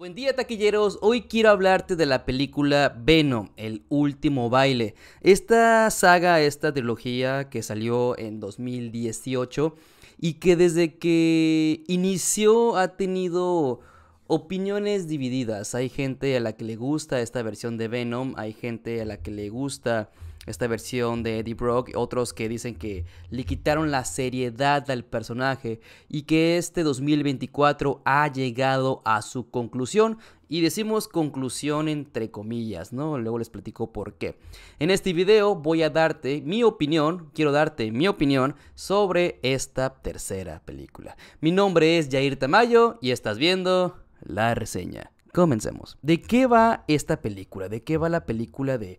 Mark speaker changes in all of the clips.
Speaker 1: Buen día taquilleros, hoy quiero hablarte de la película Venom, el último baile. Esta saga, esta trilogía que salió en 2018 y que desde que inició ha tenido opiniones divididas. Hay gente a la que le gusta esta versión de Venom, hay gente a la que le gusta esta versión de Eddie Brock, otros que dicen que le quitaron la seriedad al personaje y que este 2024 ha llegado a su conclusión. Y decimos conclusión entre comillas, ¿no? Luego les platico por qué. En este video voy a darte mi opinión, quiero darte mi opinión sobre esta tercera película. Mi nombre es Jair Tamayo y estás viendo la reseña. Comencemos. ¿De qué va esta película? ¿De qué va la película de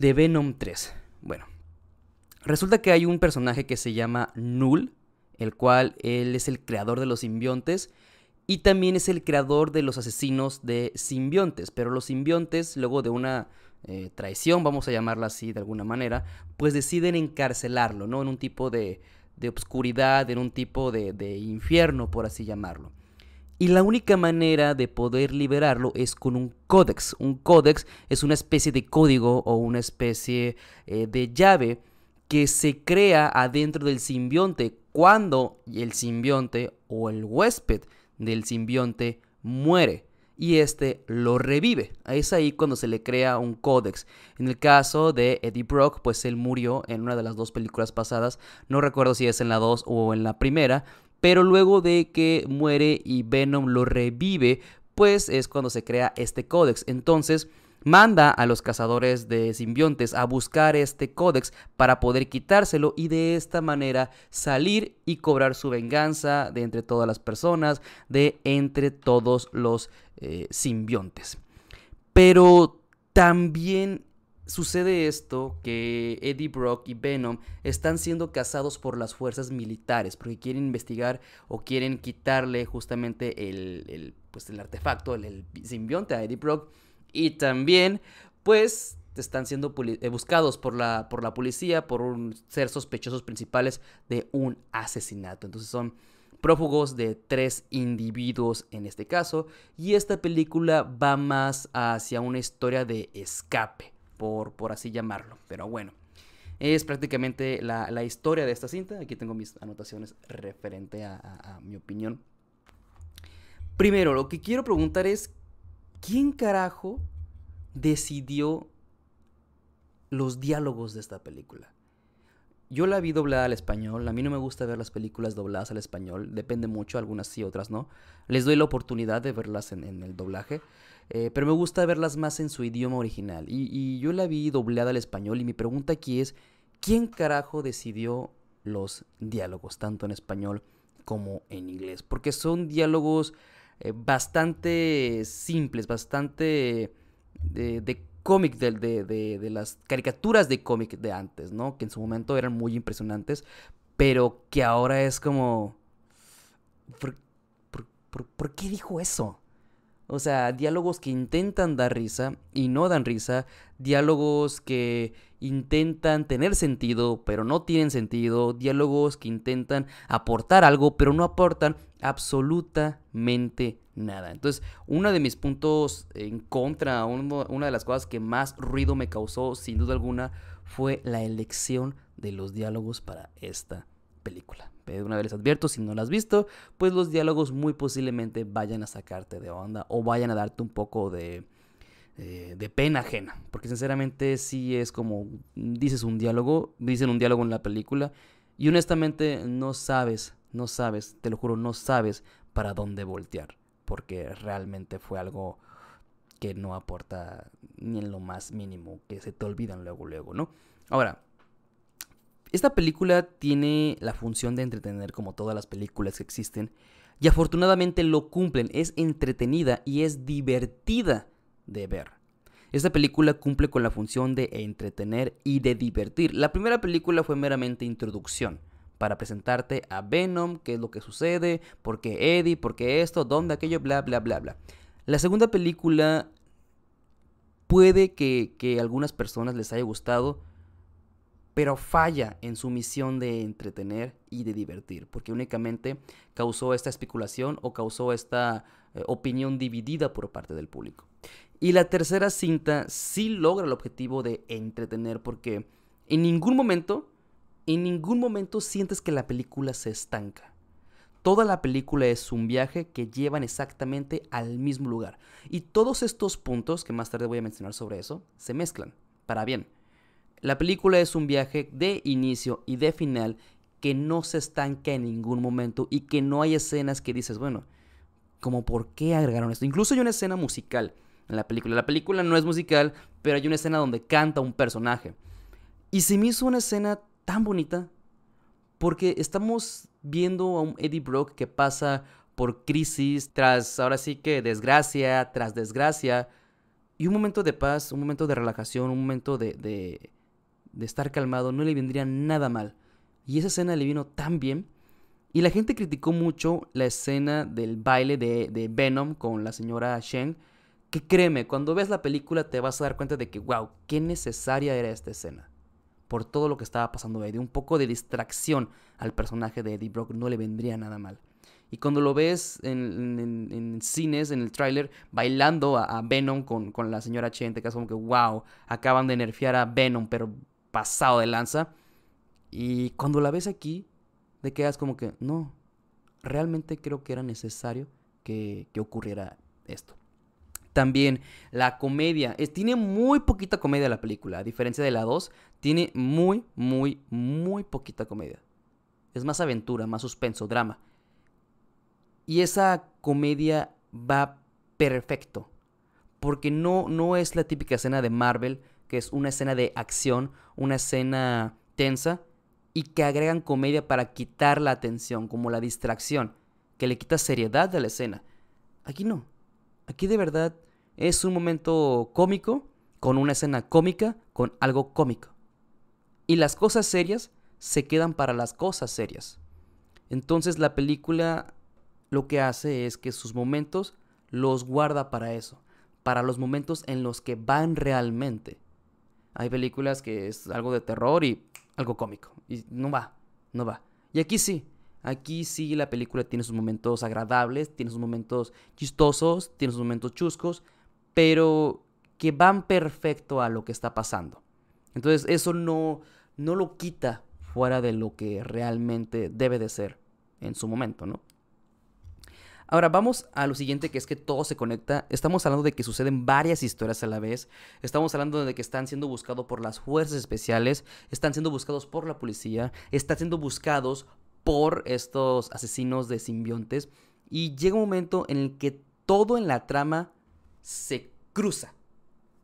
Speaker 1: de Venom 3. Bueno, resulta que hay un personaje que se llama Null, el cual él es el creador de los simbiontes y también es el creador de los asesinos de simbiontes, pero los simbiontes luego de una eh, traición, vamos a llamarla así de alguna manera, pues deciden encarcelarlo, ¿no? En un tipo de, de obscuridad, en un tipo de, de infierno, por así llamarlo. Y la única manera de poder liberarlo es con un códex. Un códex es una especie de código o una especie eh, de llave que se crea adentro del simbionte cuando el simbionte o el huésped del simbionte muere y este lo revive. Es ahí cuando se le crea un códex. En el caso de Eddie Brock, pues él murió en una de las dos películas pasadas, no recuerdo si es en la 2 o en la primera, pero luego de que muere y Venom lo revive, pues es cuando se crea este códex. Entonces, manda a los cazadores de simbiontes a buscar este códex para poder quitárselo y de esta manera salir y cobrar su venganza de entre todas las personas, de entre todos los eh, simbiontes. Pero también sucede esto que Eddie Brock y Venom están siendo cazados por las fuerzas militares porque quieren investigar o quieren quitarle justamente el, pues, artefacto, el, el simbionte a Eddie Brock y también, pues, están siendo eh, buscados por la, por la policía por ser sospechosos principales de un asesinato. Entonces son prófugos de tres individuos en este caso. Y esta película va más hacia una historia de escape, por, por así llamarlo. Pero bueno, es prácticamente la, historia de esta cinta. Aquí tengo mis anotaciones referente a mi opinión. Primero, lo que quiero preguntar es, ¿quién carajo decidió los diálogos de esta película? Yo la vi doblada al español, a mí no me gusta ver las películas dobladas al español, depende mucho, algunas sí, otras no. Les doy la oportunidad de verlas en, el doblaje, eh, pero me gusta verlas más en su idioma original. Y, y yo la vi doblada al español y mi pregunta aquí es, ¿quién carajo decidió los diálogos, tanto en español como en inglés? Porque son diálogos eh, bastante simples, bastante de, cómic, de, de, las caricaturas de cómic de antes, ¿no? Que en su momento eran muy impresionantes, pero que ahora es como... ¿Por, por qué dijo eso? O sea, diálogos que intentan dar risa y no dan risa, diálogos que intentan tener sentido pero no tienen sentido, diálogos que intentan aportar algo pero no aportan absolutamente nada. Entonces, uno de mis puntos en contra, una de las cosas que más ruido me causó sin duda alguna fue la elección de los diálogos para esta película. Pero una vez les advierto, si no la has visto, pues los diálogos muy posiblemente vayan a sacarte de onda o vayan a darte un poco de, eh, de pena ajena. Porque sinceramente sí es como dices un diálogo, dicen un diálogo en la película y honestamente no sabes, no sabes, te lo juro, no sabes para dónde voltear. Porque realmente fue algo que no aporta ni en lo más mínimo, que se te olvidan luego, luego, ¿no? Ahora, esta película tiene la función de entretener como todas las películas que existen y afortunadamente lo cumplen, es entretenida y es divertida de ver. Esta película cumple con la función de entretener y de divertir. La primera película fue meramente introducción para presentarte a Venom, qué es lo que sucede, por qué Eddie, por qué esto, dónde aquello, bla, bla, bla, bla. La segunda película puede que, a algunas personas les haya gustado, pero falla en su misión de entretener y de divertir, porque únicamente causó esta especulación o causó esta eh, opinión dividida por parte del público. Y la tercera cinta sí logra el objetivo de entretener, porque en ningún momento, en ningún momento sientes que la película se estanca. Toda la película es un viaje que llevan exactamente al mismo lugar. Y todos estos puntos, que más tarde voy a mencionar sobre eso, se mezclan, para bien la película es un viaje de inicio y de final que no se estanca en ningún momento y que no hay escenas que dices, bueno, como por qué agregaron esto. Incluso hay una escena musical en la película. La película no es musical, pero hay una escena donde canta un personaje. Y se me hizo una escena tan bonita porque estamos viendo a un Eddie Brock que pasa por crisis tras, ahora sí que desgracia, tras desgracia. Y un momento de paz, un momento de relajación, un momento de de estar calmado, no le vendría nada mal. Y esa escena le vino tan bien. Y la gente criticó mucho la escena del baile de, de Venom con la señora Shen. Que créeme, cuando ves la película te vas a dar cuenta de que, wow, qué necesaria era esta escena. Por todo lo que estaba pasando ahí, de un poco de distracción al personaje de Eddie Brock, no le vendría nada mal. Y cuando lo ves en, en, cines, en el tráiler, bailando a, Venom con, con, la señora Chen, te quedas como que, wow, acaban de nerfear a Venom, pero pasado de lanza. Y cuando la ves aquí, te quedas como que, no, realmente creo que era necesario que, ocurriera esto. También la comedia. Es, tiene muy poquita comedia la película. A diferencia de la 2, tiene muy, muy, muy poquita comedia. Es más aventura, más suspenso, drama. Y esa comedia va perfecto. Porque no, no es la típica escena de Marvel, que es una escena de acción una escena tensa y que agregan comedia para quitar la atención, como la distracción, que le quita seriedad a la escena. Aquí no. Aquí de verdad es un momento cómico, con una escena cómica, con algo cómico. Y las cosas serias se quedan para las cosas serias. Entonces la película lo que hace es que sus momentos los guarda para eso, para los momentos en los que van realmente. Hay películas que es algo de terror y algo cómico. Y no va, no va. Y aquí sí. Aquí sí la película tiene sus momentos agradables, tiene sus momentos chistosos, tiene sus momentos chuscos, pero que van perfecto a lo que está pasando. Entonces eso no, no lo quita fuera de lo que realmente debe de ser en su momento, ¿no? Ahora vamos a lo siguiente que es que todo se conecta. Estamos hablando de que suceden varias historias a la vez. Estamos hablando de que están siendo buscados por las fuerzas especiales, están siendo buscados por la policía, están siendo buscados por estos asesinos de simbiontes. Y llega un momento en el que todo en la trama se cruza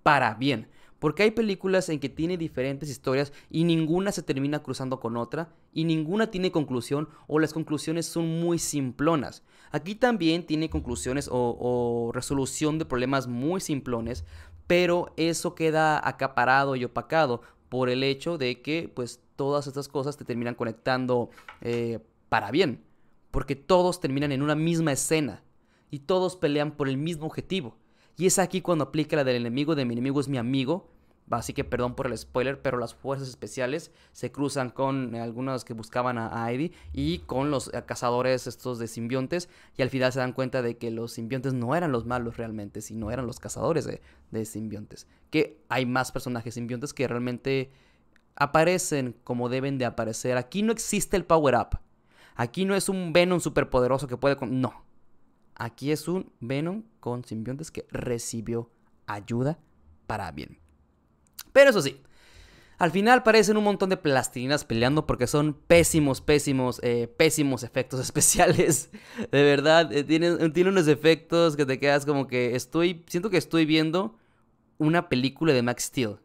Speaker 1: para bien. Porque hay películas en que tiene diferentes historias y ninguna se termina cruzando con otra y ninguna tiene conclusión o las conclusiones son muy simplonas. Aquí también tiene conclusiones o, resolución de problemas muy simplones, pero eso queda acaparado y opacado por el hecho de que pues todas estas cosas te terminan conectando eh, para bien, porque todos terminan en una misma escena y todos pelean por el mismo objetivo. Y es aquí cuando aplica la del enemigo de mi enemigo es mi amigo, Así que perdón por el spoiler, pero las fuerzas especiales se cruzan con eh, algunas que buscaban a, Eddie y con los eh, cazadores estos de simbiontes. Y al final se dan cuenta de que los simbiontes no eran los malos realmente, sino eran los cazadores de, simbiontes. Que hay más personajes simbiontes que realmente aparecen como deben de aparecer. Aquí no existe el power-up. Aquí no es un Venom superpoderoso que puede... Con... No. Aquí es un Venom con simbiontes que recibió ayuda para bien. Pero eso sí, al final parecen un montón de plastilinas peleando porque son pésimos, pésimos, eh, pésimos efectos especiales. De verdad, eh, tiene, unos efectos que te quedas como que estoy, siento que estoy viendo una película de Max Steel.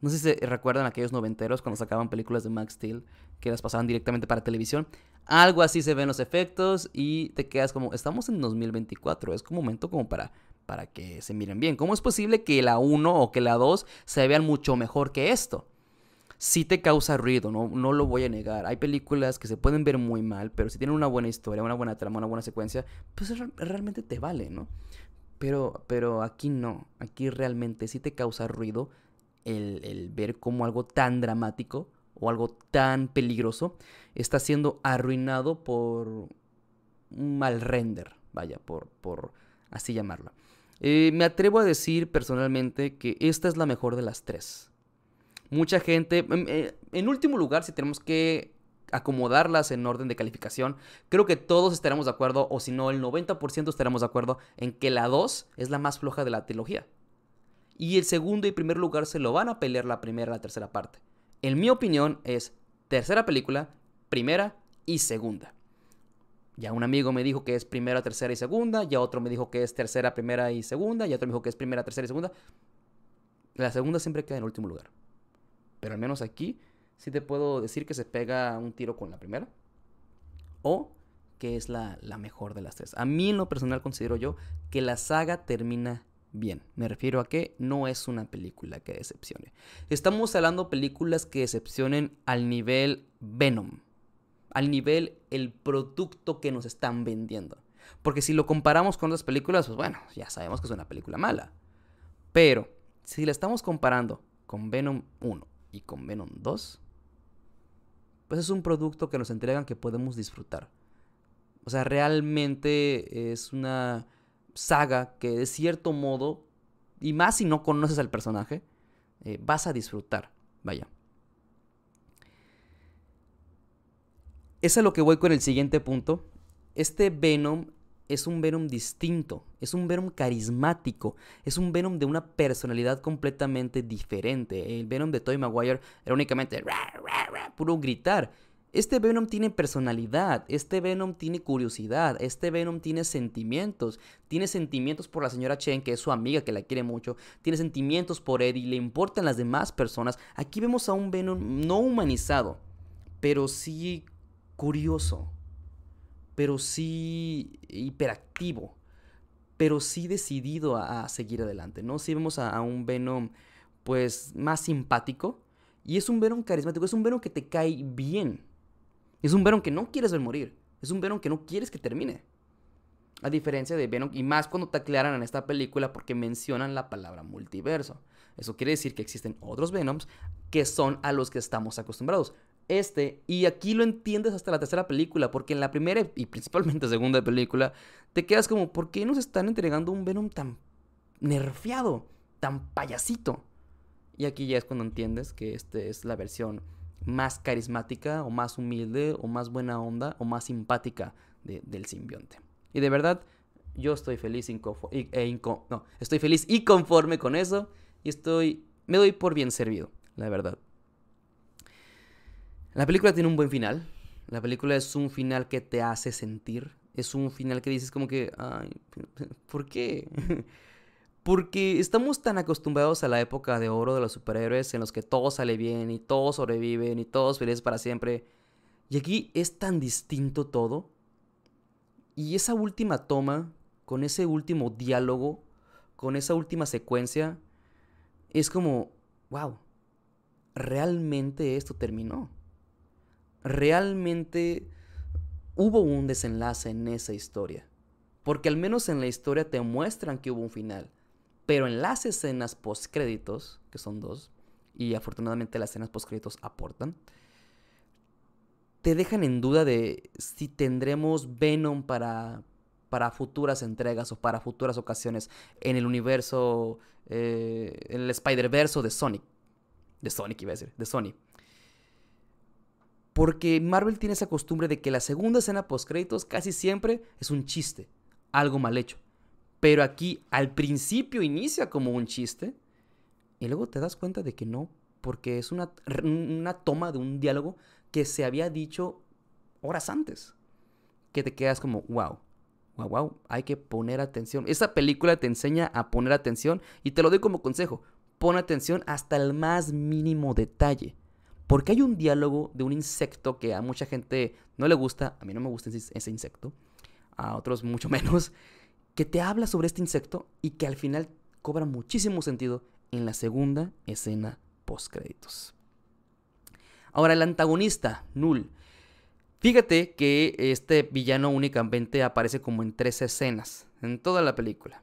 Speaker 1: No sé si se recuerdan aquellos noventeros cuando sacaban películas de Max Steel que las pasaban directamente para televisión. Algo así se ven los efectos y te quedas como, estamos en 2024, es como un momento como para para que se miren bien. ¿Cómo es posible que la 1 o que la 2 se vean mucho mejor que esto? Sí te causa ruido, no, no lo voy a negar. Hay películas que se pueden ver muy mal, pero si tienen una buena historia, una buena trama, una buena secuencia, pues realmente te vale, ¿no? Pero, pero aquí no, aquí realmente sí te causa ruido el, ver cómo algo tan dramático o algo tan peligroso está siendo arruinado por un mal render, vaya, por, por así llamarlo. Eh, me atrevo a decir personalmente que esta es la mejor de las tres. Mucha gente, en, em, eh, en último lugar, si tenemos que acomodarlas en orden de calificación, creo que todos estaremos de acuerdo, o si no, el 90% estaremos de acuerdo en que la 2 es la más floja de la trilogía. Y el segundo y primer lugar se lo van a pelear la primera y la tercera parte. En mi opinión es tercera película, primera y segunda. Ya un amigo me dijo que es primera, tercera y segunda, ya otro me dijo que es tercera, primera y segunda, ya otro me dijo que es primera, tercera y segunda. La segunda siempre queda en último lugar. Pero al menos aquí sí te puedo decir que se pega un tiro con la primera. O que es la, mejor de las tres. A mí en lo personal considero yo que la saga termina bien. Me refiero a que no es una película que decepcione. Estamos hablando películas que decepcionen al nivel Venom al nivel el producto que nos están vendiendo. Porque si lo comparamos con otras películas, pues bueno, ya sabemos que es una película mala. Pero si la estamos comparando con Venom 1 y con Venom 2, pues es un producto que nos entregan que podemos disfrutar. O sea, realmente es una saga que de cierto modo, y más si no conoces al personaje, eh, vas a disfrutar. Vaya. Es lo que voy con el siguiente punto. Este Venom es un Venom distinto, es un Venom carismático, es un Venom de una personalidad completamente diferente. El Venom de Toy Maguire era únicamente puro gritar. Este Venom tiene personalidad, este Venom tiene curiosidad, este Venom tiene sentimientos, tiene sentimientos por la señora Chen, que es su amiga, que la quiere mucho, tiene sentimientos por Eddie, le importan las demás personas. Aquí vemos a un Venom no humanizado, pero sí curioso, pero sí hiperactivo, pero sí decidido a, seguir adelante, ¿no? Si vemos a, a, un Venom, pues, más simpático, y es un Venom carismático, es un Venom que te cae bien, es un Venom que no quieres ver morir, es un Venom que no quieres que termine. A diferencia de Venom, y más cuando te aclaran en esta película porque mencionan la palabra multiverso. Eso quiere decir que existen otros Venoms que son a los que estamos acostumbrados, este, y aquí lo entiendes hasta la tercera película, porque en la primera y principalmente segunda película, te quedas como, ¿por qué nos están entregando un Venom tan nerfeado, tan payasito? Y aquí ya es cuando entiendes que esta es la versión más carismática, o más humilde, o más buena onda, o más simpática del simbionte. Y de verdad, yo estoy feliz, y, e estoy feliz y conforme con eso, y estoy, me doy por bien servido, la verdad. La película tiene un buen final. La película es un final que te hace sentir. Es un final que dices como que, ¿por qué? Porque estamos tan acostumbrados a la época de oro de los superhéroes en los que todo sale bien y todos sobreviven y todos felices para siempre. Y aquí es tan distinto todo. Y esa última toma, con ese último diálogo, con esa última secuencia, es como, wow, realmente esto terminó realmente hubo un desenlace en esa historia. Porque al menos en la historia te muestran que hubo un final. Pero en las escenas postcréditos, que son dos, y afortunadamente las escenas postcréditos aportan, te dejan en duda de si tendremos Venom para, para futuras entregas o para futuras ocasiones en el universo, eh, en el Spider-Verse de Sonic. De Sonic iba a decir, de Sonic. Porque Marvel tiene esa costumbre de que la segunda escena post-créditos casi siempre es un chiste, algo mal hecho. Pero aquí al principio inicia como un chiste y luego te das cuenta de que no, porque es una, toma de un diálogo que se había dicho horas antes. Que te quedas como, wow, wow, wow, hay que poner atención. Esta película te enseña a poner atención y te lo doy como consejo. Pon atención hasta el más mínimo detalle. Porque hay un diálogo de un insecto que a mucha gente no le gusta, a mí no me gusta ese insecto, a otros mucho menos, que te habla sobre este insecto y que al final cobra muchísimo sentido en la segunda escena post créditos. Ahora el antagonista, Null. Fíjate que este villano únicamente aparece como en tres escenas en toda la película.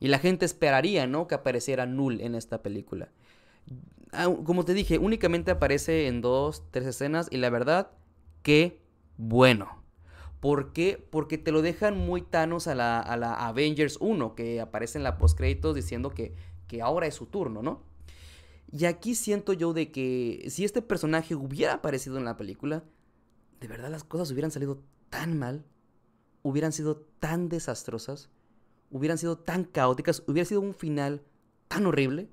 Speaker 1: Y la gente esperaría, ¿no? Que apareciera Null en esta película como te dije, únicamente aparece en dos, tres escenas y la verdad, qué bueno. ¿Por qué? Porque te lo dejan muy tanos a la, a la Avengers 1, que aparece en la postcréditos diciendo que, que ahora es su turno, ¿no? Y aquí siento yo de que si este personaje hubiera aparecido en la película, de verdad las cosas hubieran salido tan mal, hubieran sido tan desastrosas, hubieran sido tan caóticas, hubiera sido un final tan horrible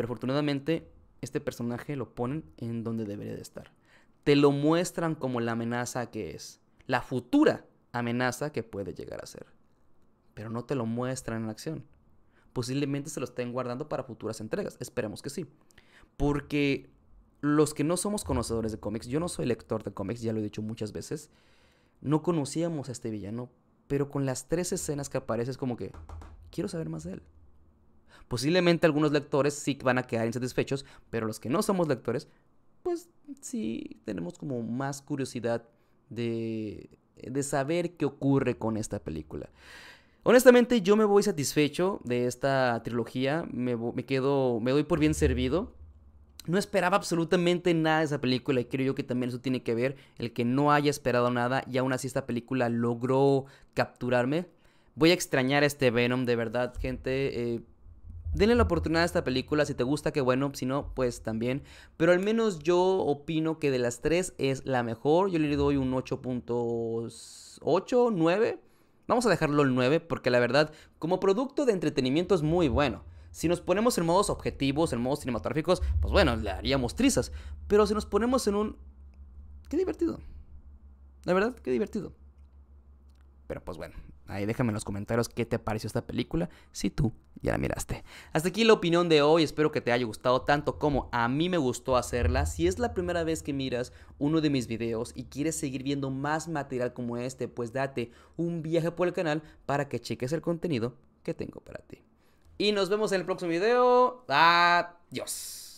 Speaker 1: pero afortunadamente este personaje lo ponen en donde debería de estar. Te lo muestran como la amenaza que es, la futura amenaza que puede llegar a ser. Pero no te lo muestran en acción. Posiblemente se lo estén guardando para futuras entregas. Esperemos que sí. Porque los que no somos conocedores de cómics, yo no soy lector de cómics, ya lo he dicho muchas veces, no conocíamos a este villano, pero con las tres escenas que aparece es como que quiero saber más de él. Posiblemente algunos lectores sí van a quedar insatisfechos, pero los que no somos lectores, pues sí tenemos como más curiosidad de, saber qué ocurre con esta película. Honestamente yo me voy satisfecho de esta trilogía, me, quedo, me doy por bien servido. No esperaba absolutamente nada de esa película y creo yo que también eso tiene que ver el que no haya esperado nada y aún así esta película logró capturarme. Voy a extrañar a este Venom, de verdad, gente. Eh, Denle la oportunidad a esta película, si te gusta, qué bueno, si no, pues también. Pero al menos yo opino que de las tres es la mejor. Yo le doy un 8.8, 9. Vamos a dejarlo el 9 porque la verdad, como producto de entretenimiento es muy bueno. Si nos ponemos en modos objetivos, en modos cinematográficos, pues bueno, le haríamos trizas. Pero si nos ponemos en un... Qué divertido. La verdad, qué divertido. Pero pues bueno, Ahí déjame en los comentarios qué te pareció esta película, si tú ya la miraste. Hasta aquí la opinión de hoy, espero que te haya gustado tanto como a mí me gustó hacerla. Si es la primera vez que miras uno de mis videos y quieres seguir viendo más material como este, pues date un viaje por el canal para que cheques el contenido que tengo para ti. Y nos vemos en el próximo video. Adiós.